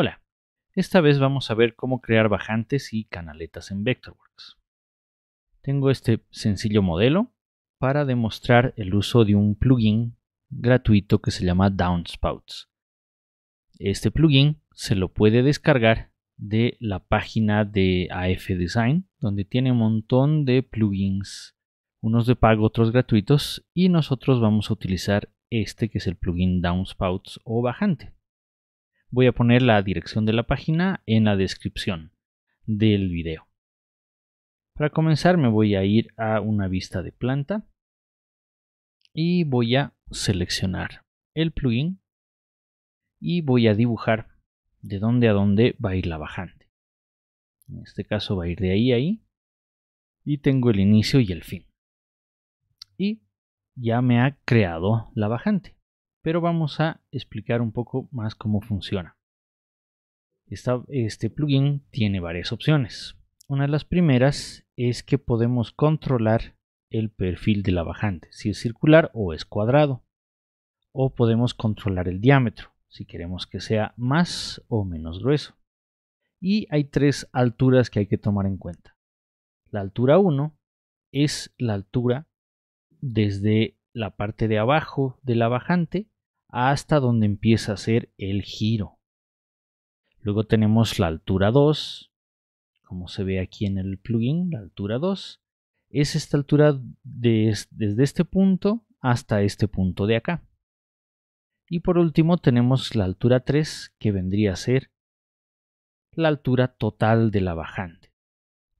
Hola, esta vez vamos a ver cómo crear bajantes y canaletas en Vectorworks. Tengo este sencillo modelo para demostrar el uso de un plugin gratuito que se llama Downspouts. Este plugin se lo puede descargar de la página de AF Design, donde tiene un montón de plugins, unos de pago, otros gratuitos, y nosotros vamos a utilizar este que es el plugin Downspouts o bajante. Voy a poner la dirección de la página en la descripción del video. Para comenzar me voy a ir a una vista de planta y voy a seleccionar el plugin y voy a dibujar de dónde a dónde va a ir la bajante. En este caso va a ir de ahí a ahí y tengo el inicio y el fin. Y ya me ha creado la bajante pero vamos a explicar un poco más cómo funciona. este plugin tiene varias opciones. Una de las primeras es que podemos controlar el perfil de la bajante, si es circular o es cuadrado. O podemos controlar el diámetro, si queremos que sea más o menos grueso. Y hay tres alturas que hay que tomar en cuenta. La altura 1 es la altura desde la parte de abajo de la bajante hasta donde empieza a ser el giro. Luego tenemos la altura 2, como se ve aquí en el plugin, la altura 2. Es esta altura desde este punto hasta este punto de acá. Y por último tenemos la altura 3, que vendría a ser la altura total de la bajante.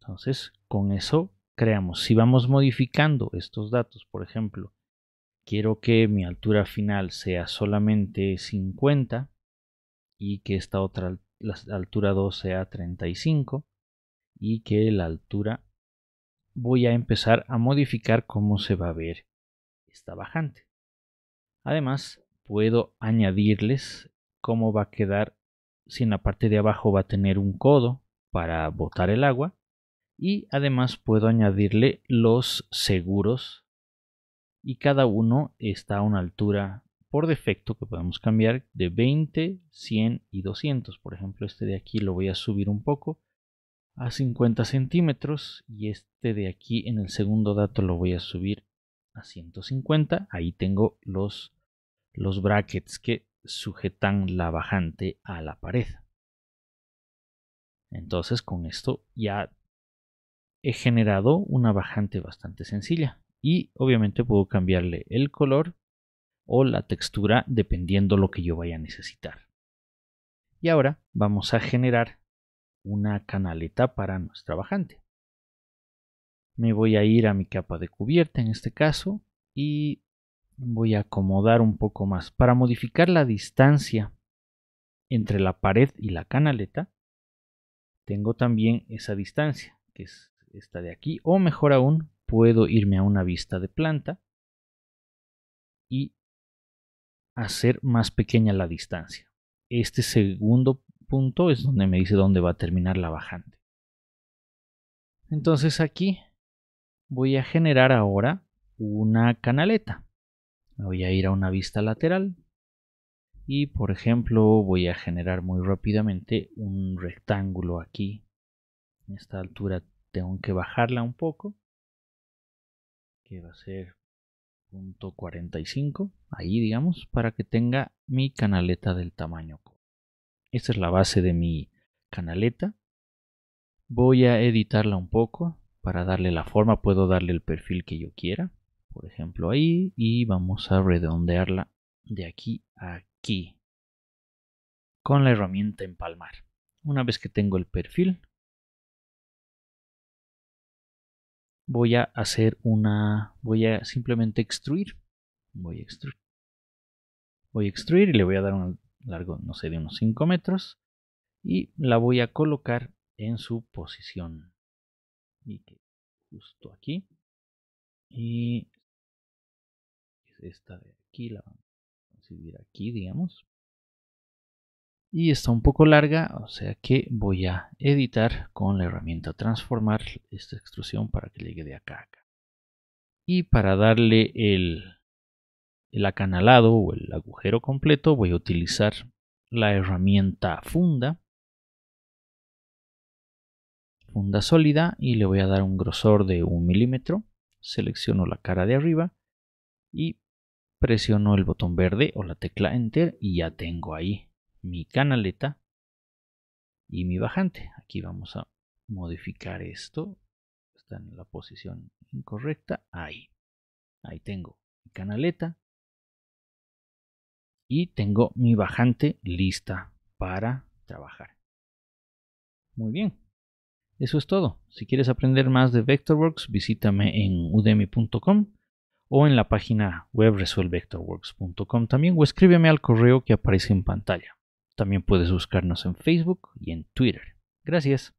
Entonces, con eso creamos. Si vamos modificando estos datos, por ejemplo, quiero que mi altura final sea solamente 50 y que esta otra altura 2 sea 35 y que la altura voy a empezar a modificar cómo se va a ver esta bajante. Además, puedo añadirles cómo va a quedar si en la parte de abajo va a tener un codo para botar el agua y además puedo añadirle los seguros y cada uno está a una altura por defecto que podemos cambiar de 20, 100 y 200. Por ejemplo, este de aquí lo voy a subir un poco a 50 centímetros y este de aquí en el segundo dato lo voy a subir a 150. Ahí tengo los, los brackets que sujetan la bajante a la pared. Entonces con esto ya he generado una bajante bastante sencilla y obviamente puedo cambiarle el color o la textura dependiendo lo que yo vaya a necesitar. Y ahora vamos a generar una canaleta para nuestra bajante. Me voy a ir a mi capa de cubierta en este caso y voy a acomodar un poco más. Para modificar la distancia entre la pared y la canaleta, tengo también esa distancia, que es esta de aquí, o mejor aún, puedo irme a una vista de planta y hacer más pequeña la distancia. Este segundo punto es donde me dice dónde va a terminar la bajante. Entonces aquí voy a generar ahora una canaleta. voy a ir a una vista lateral y por ejemplo voy a generar muy rápidamente un rectángulo aquí. En esta altura tengo que bajarla un poco que va a ser 45, ahí digamos, para que tenga mi canaleta del tamaño. Esta es la base de mi canaleta. Voy a editarla un poco para darle la forma, puedo darle el perfil que yo quiera, por ejemplo ahí, y vamos a redondearla de aquí a aquí con la herramienta empalmar. Una vez que tengo el perfil, voy a hacer una, voy a simplemente extruir, voy a extruir, voy a extruir y le voy a dar un largo, no sé, de unos 5 metros y la voy a colocar en su posición y que justo aquí y esta de aquí la vamos a subir aquí digamos y está un poco larga, o sea que voy a editar con la herramienta transformar esta extrusión para que llegue de acá a acá. Y para darle el, el acanalado o el agujero completo voy a utilizar la herramienta funda, funda sólida y le voy a dar un grosor de un milímetro. Selecciono la cara de arriba y presiono el botón verde o la tecla enter y ya tengo ahí mi canaleta y mi bajante. Aquí vamos a modificar esto. Está en la posición incorrecta. Ahí. Ahí tengo mi canaleta. Y tengo mi bajante lista para trabajar. Muy bien. Eso es todo. Si quieres aprender más de Vectorworks, visítame en udemy.com o en la página web resuelvectorworks.com también o escríbeme al correo que aparece en pantalla. También puedes buscarnos en Facebook y en Twitter. Gracias.